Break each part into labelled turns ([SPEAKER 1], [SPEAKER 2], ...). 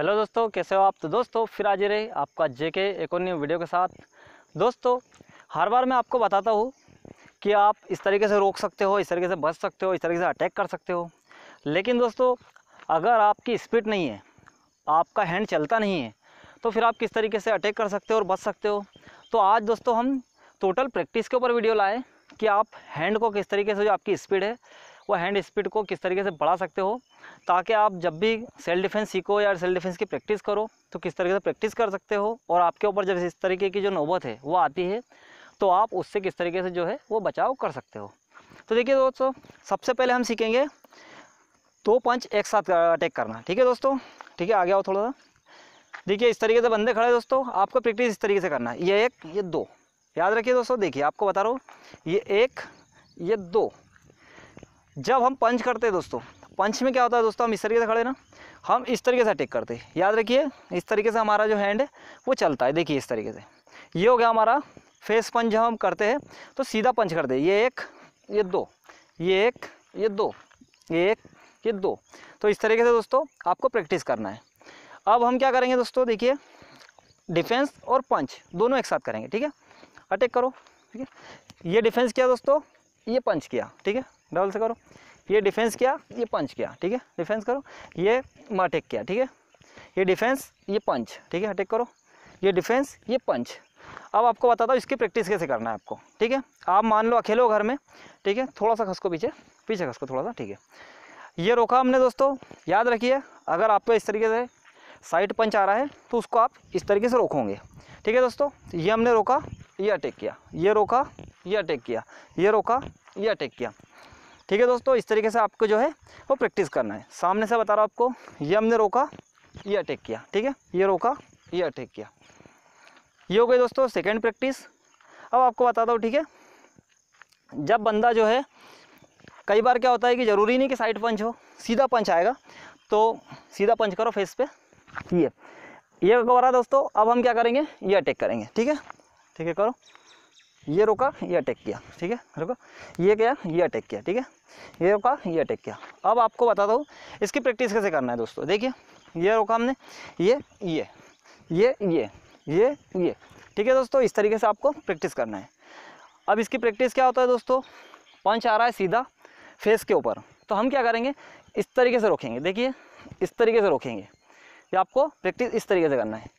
[SPEAKER 1] hello दोस्तों कैसे हो आप तो दोस्तों फिर आज रहे आपका जेके न्यू वीडियो के साथ दोस्तों हर बार मैं आपको बताता हूँ कि आप इस तरीके से रोक सकते हो इस तरीके से बच सकते हो इस तरीके से अटैक कर सकते हो लेकिन दोस्तों अगर आपकी स्पीड नहीं है आपका हैंड चलता नहीं है तो फिर आप किस तरीके से अटैक कर सकते हो और बच सकते हो तो आज दोस्तों हम टोटल प्रैक्टिस के ऊपर वीडियो लाए कि आप हैंड को किस तरीके से जो आपकी स्पीड है वो हैंड स्पीड को किस तरीके से बढ़ा सकते हो ताकि आप जब भी सेल्फ डिफेंस सीखो या सेल्फ डिफेंस की प्रैक्टिस करो तो किस तरीके से प्रैक्टिस कर सकते हो और आपके ऊपर जब इस तरीके की जो नौबत है वो आती है तो आप उससे किस तरीके से जो है वो बचाव कर सकते हो तो देखिए दोस्तों सबसे पहले हम सीखेंगे दो पंच एक साथ अटैक करना ठीक है दोस्तों ठीक है गया हो थोड़ा सा देखिए इस तरीके से बंदे खड़े दोस्तों आपको प्रैक्टिस इस तरीके से करना है ये एक ये दो याद रखिए दोस्तों देखिए आपको बता रहा हूँ ये एक ये दो जब हम पंच करते हैं दोस्तों पंच में क्या होता है दोस्तों हम इस तरीके से खड़े ना हम इस तरीके से अटेक करते हैं याद रखिए इस तरीके से हमारा जो हैंड है वो चलता है देखिए इस तरीके से ये हो गया हमारा फेस पंच जब हम करते हैं तो सीधा पंच करते हैं ये एक ये दो ये एक ये दो ये एक ये दो तो इस तरीके से दोस्तों आपको प्रैक्टिस करना है अब हम क्या करेंगे दोस्तों देखिए डिफेंस और पंच दोनों एक साथ करेंगे ठीक है अटैक करो ठीक है ये डिफेंस किया दोस्तों ये पंच किया ठीक है डबल से करो ये डिफेंस किया ये पंच किया ठीक है डिफेंस करो ये अटैक किया ठीक है ये डिफेंस ये पंच ठीक है अटेक करो ये डिफेंस ये पंच अब आपको बताता हूँ इसकी प्रैक्टिस कैसे करना है आपको ठीक है आप मान लो अकेले हो घर में ठीक है थोड़ा सा खसको पीछे पीछे खसको थोड़ा सा ठीक है ये रोका हमने दोस्तों याद रखिए अगर आपको इस तरीके से साइड पंच आ रहा है तो उसको आप इस तरीके से रोकोगे ठीक है दोस्तों ये हमने रोका ये अटैक किया ये रोका ये अटैक किया ये रोका ये अटैक किया ठीक है दोस्तों इस तरीके से आपको जो है वो प्रैक्टिस करना है सामने से बता रहा हूँ आपको ये हमने रोका ये अटैक किया ठीक है ये रोका ये अटैक किया ये हो गई दोस्तों सेकेंड प्रैक्टिस अब आपको बताता हूँ ठीक है जब बंदा जो है कई बार क्या होता है कि ज़रूरी नहीं कि साइड पंच हो सीधा पंच आएगा तो सीधा पंच करो फेस पे ये ये हो दोस्तों अब हम क्या करेंगे ये अटैक करेंगे ठीक है ठीक है करो ये रोका ये अटैक किया ठीक है रुको ये क्या ये अटैक किया ठीक है ये रोका ये अटैक किया अब आपको बताता हूँ इसकी प्रैक्टिस कैसे करना है दोस्तों देखिए ये रोका हमने ये ये ये ये ये ये ठीक है दोस्तों इस तरीके से आपको प्रैक्टिस करना है अब इसकी प्रैक्टिस क्या होता है दोस्तों पंच आ रहा है सीधा फेस के ऊपर तो हम क्या करेंगे इस तरीके से रोकेंगे देखिए इस तरीके से रोकेंगे ये आपको प्रैक्टिस इस तरीके से करना है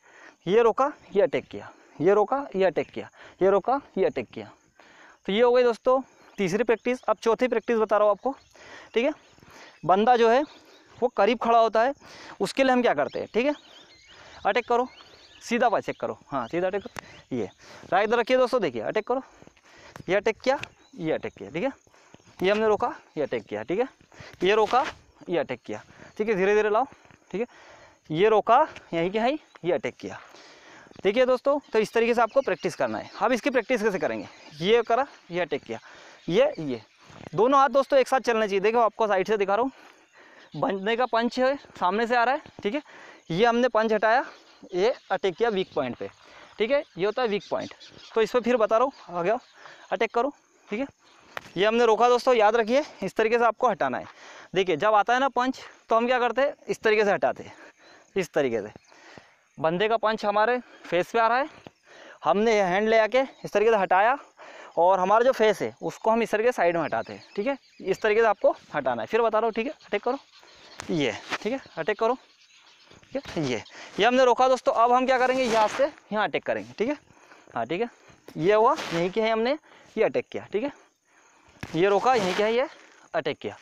[SPEAKER 1] ये रोका ये अटैक किया ये रोका ये अटैक किया ये रोका ये अटैक किया तो ये हो गई दोस्तों तीसरी प्रैक्टिस अब चौथी प्रैक्टिस बता रहा हूँ आपको ठीक है बंदा जो है वो करीब खड़ा होता है उसके लिए हम क्या करते हैं ठीक है अटैक करो सीधा पास चेक करो हाँ सीधा अटैक करो ये राइट इधर रखिए दोस्तों देखिए अटैक करो ये अटैक किया ये अटैक किया ठीक है ये हमने रोका ये अटैक किया ठीक है ये रोका ये अटैक किया ठीक है धीरे धीरे लाओ ठीक है ये रोका यहीं के हाई ये अटैक किया देखिए दोस्तों तो इस तरीके से आपको प्रैक्टिस करना है अब इसकी प्रैक्टिस कैसे करेंगे ये करा ये अटेक किया ये ये दोनों हाथ दोस्तों एक साथ चलना चाहिए देखो आपको साइड से दिखा रहा हूँ बंधने का पंच है सामने से आ रहा है ठीक है ये हमने पंच हटाया ये अटैक किया वीक पॉइंट पे ठीक है ये होता है वीक पॉइंट तो इस पर फिर बता रहा हूँ आ गया अटैक करो ठीक है ये हमने रोका दोस्तों याद रखिए इस तरीके से आपको हटाना है देखिए जब आता है ना पंच तो हम क्या करते हैं इस तरीके से हटाते हैं इस तरीके से बंदे का पंच हमारे फेस पे आ रहा है हमने हैंड ले आके इस तरीके से हटाया और हमारा जो फेस है उसको हम इस तरीके साइड में हटाते हैं ठीक है इस तरीके से आपको हटाना है फिर बता रहा हूँ ठीक है अटैक करो ये ठीक है अटैक करो ठीक है ये ये हमने रोका दोस्तों अब हम क्या करेंगे यहाँ से यहाँ अटैक करेंगे ठीक है हाँ ठीक है ये हुआ यहीं क्या है हमने ये अटैक किया ठीक है ये रोका यहीं क्या है ये अटैक किया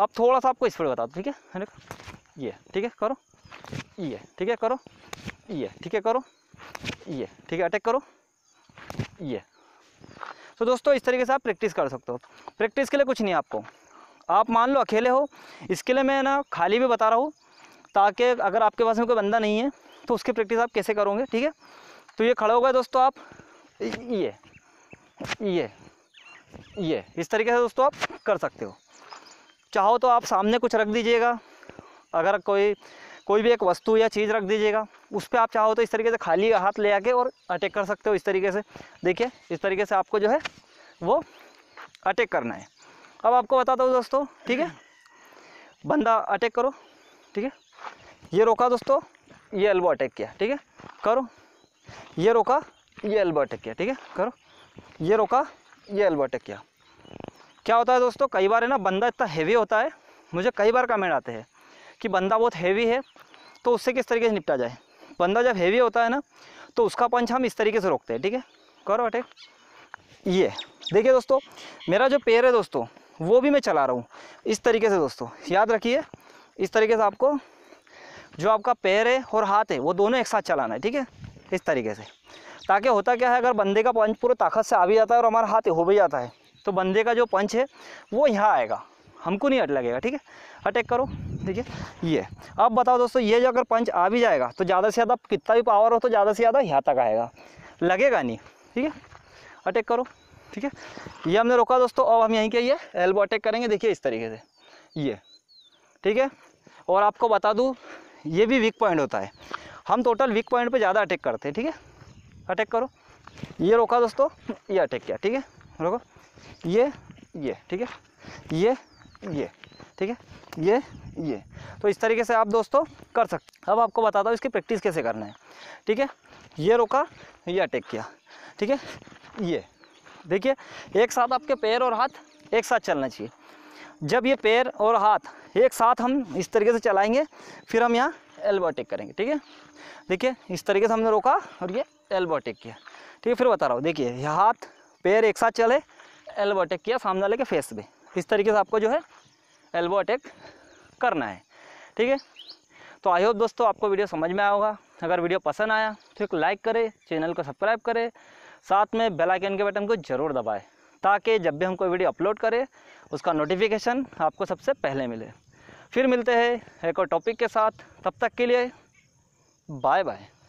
[SPEAKER 1] अब थोड़ा सा आपको स्पीड बता दो ठीक है ये ठीक है करो ये ठीक है करो ये ठीक है करो ये ठीक है अटैक करो ये तो दोस्तों इस तरीके से आप प्रैक्टिस कर सकते हो प्रैक्टिस के लिए कुछ नहीं आपको आप मान लो अकेले हो इसके लिए मैं ना खाली भी बता रहा हूँ ताकि अगर आपके पास में कोई बंदा नहीं है तो उसकी प्रैक्टिस आप कैसे करोगे ठीक है तो ये खड़ा होगा दोस्तों आप ये ये ये इस तरीके से दोस्तों आप कर सकते हो चाहो तो आप सामने कुछ रख दीजिएगा अगर कोई कोई भी एक वस्तु या चीज़ रख दीजिएगा उस पर आप चाहो तो इस तरीके से खाली हाथ ले आके और अटैक कर सकते हो इस तरीके से देखिए इस तरीके से आपको जो है वो अटैक करना है अब आपको बताता हूँ दोस्तों ठीक है बंदा अटैक करो ठीक है ये रोका दोस्तों ये एल्बो अटैक किया ठीक है करो ये रोका ये एल्बो अटैक किया ठीक है करो ये रोका ये एल्बो अटैक किया क्या होता है दोस्तों कई बार है ना बंदा इतना हैवी होता है मुझे कई बार कमेंट आते हैं कि बंदा बहुत हैवी है तो उससे किस तरीके से निपटा जाए बंदा जब हैवी होता है ना तो उसका पंच हम इस तरीके से रोकते हैं ठीक है करो अटैक ये देखिए दोस्तों मेरा जो पैर है दोस्तों वो भी मैं चला रहा हूँ इस तरीके से दोस्तों याद रखिए इस तरीके से आपको जो आपका पैर है और हाथ है वो दोनों एक साथ चलाना है ठीक है इस तरीके से ताकि होता क्या है अगर बंदे का पंच पूरे ताकत से आ भी जाता है और हमारा हाथ हो भी जाता है तो बंदे का जो पंच है वो यहाँ आएगा हमको नहीं अट लगेगा ठीक है अटैक करो ठीक है ये अब बताओ दोस्तों ये जो अगर पंच आ भी जाएगा तो ज़्यादा से ज़्यादा कितना भी पावर हो तो ज़्यादा से ज़्यादा यहाँ तक आएगा लगेगा नहीं ठीक है अटैक करो ठीक है ये हमने रोका दोस्तों अब हम यहीं के ये एल्बो अटैक करेंगे देखिए इस तरीके से ये ठीक है और आपको बता दूँ ये भी वीक पॉइंट होता है हम टोटल वीक पॉइंट पर ज़्यादा अटैक करते हैं ठीक है अटैक करो ये रोका दोस्तों ये अटैक किया ठीक है रोको ये ये ठीक है ये ये ठीक है ये ये तो इस तरीके से आप दोस्तों कर सकते अब आपको बताता हूँ इसकी प्रैक्टिस कैसे करना है ठीक है ये रोका ये अटैक किया ठीक है ये देखिए एक साथ आपके पैर और हाथ एक साथ चलना चाहिए जब ये पैर और हाथ एक साथ हम इस तरीके से चलाएंगे फिर हम यहाँ एल्बो अटैक करेंगे ठीक है देखिए इस तरीके से हमने रोका और ये एल्बो अटैक किया ठीक है फिर बता रहा हूँ देखिए हाथ पैर एक साथ चले एल्बो अटैक किया सामने वाले के फेस में इस तरीके से आपको जो है एल्बो अटैक करना है ठीक है तो आई होप दोस्तों आपको वीडियो समझ में आया होगा अगर वीडियो पसंद आया तो एक लाइक करें चैनल को सब्सक्राइब करें साथ में बेल आइकन के बटन को ज़रूर दबाएं ताकि जब भी हम कोई वीडियो अपलोड करें उसका नोटिफिकेशन आपको सबसे पहले मिले फिर मिलते हैं एक और टॉपिक के साथ तब तक के लिए बाय बाय